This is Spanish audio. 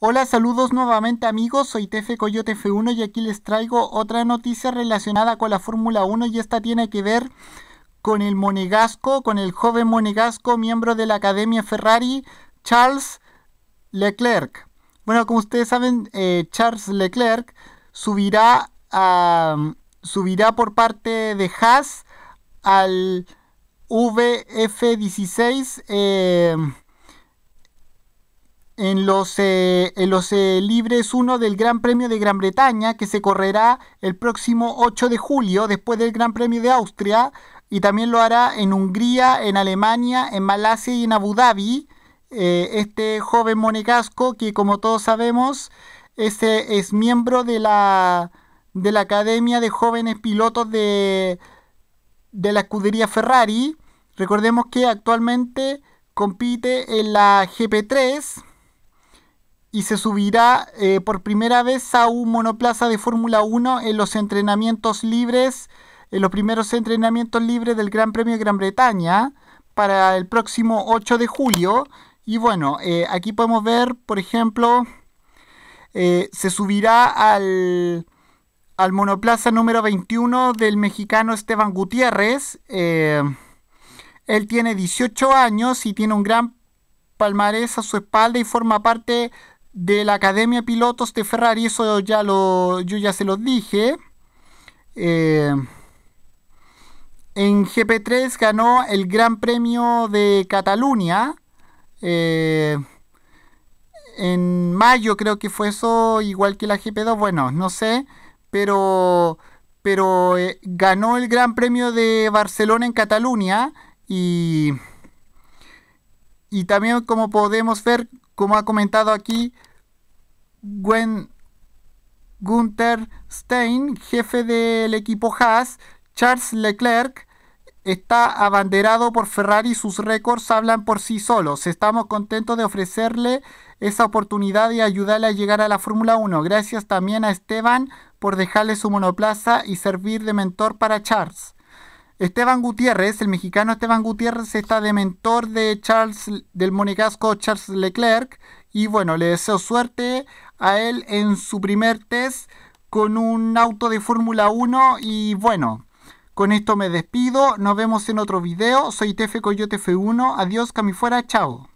Hola, saludos nuevamente amigos, soy Tefe Coyote F1 y aquí les traigo otra noticia relacionada con la Fórmula 1 y esta tiene que ver con el monegasco, con el joven monegasco, miembro de la Academia Ferrari, Charles Leclerc. Bueno, como ustedes saben, eh, Charles Leclerc subirá, subirá por parte de Haas al VF16 en los, eh, en los eh, libres 1 del Gran Premio de Gran Bretaña, que se correrá el próximo 8 de julio, después del Gran Premio de Austria, y también lo hará en Hungría, en Alemania, en Malasia y en Abu Dhabi. Eh, este joven monegasco, que como todos sabemos, es, este es miembro de la, Academia de Jóvenes Pilotos de, de la escudería Ferrari. Recordemos que actualmente compite en la GP3 y se subirá eh, por primera vez a un monoplaza de Fórmula 1 en los entrenamientos libres, en los primeros entrenamientos libres del Gran Premio de Gran Bretaña para el próximo 8 de julio. Y bueno, eh, aquí podemos ver, por ejemplo, eh, se subirá al, al, monoplaza número 21 del mexicano Esteban Gutiérrez. él tiene 18 años y tiene un gran palmarés a su espalda y forma parte de la Academia Pilotos de Ferrari, eso ya lo, yo ya se los dije. Eh, en GP3 ganó el Gran Premio de Cataluña. Eh, en mayo creo que fue eso, igual que la GP2, bueno, no sé, pero, pero eh, ganó el Gran Premio de Barcelona en Cataluña y, y también como podemos ver, como ha comentado aquí, Gwen Gunther Stein, jefe del equipo Haas, Charles Leclerc, está abanderado por Ferrari, sus récords hablan por sí solos. Estamos contentos de ofrecerle esa oportunidad y ayudarle a llegar a la Fórmula 1. Gracias también a Esteban por dejarle su monoplaza y servir de mentor para Charles. Esteban Gutiérrez, el mexicano Esteban Gutiérrez está de mentor de Charles del monegasco Charles Leclerc y bueno, le deseo suerte a él en su primer test con un auto de Fórmula 1 y bueno, con esto me despido, nos vemos en otro video, soy Tefe Coyote F1, adiós, cami fuera, chao.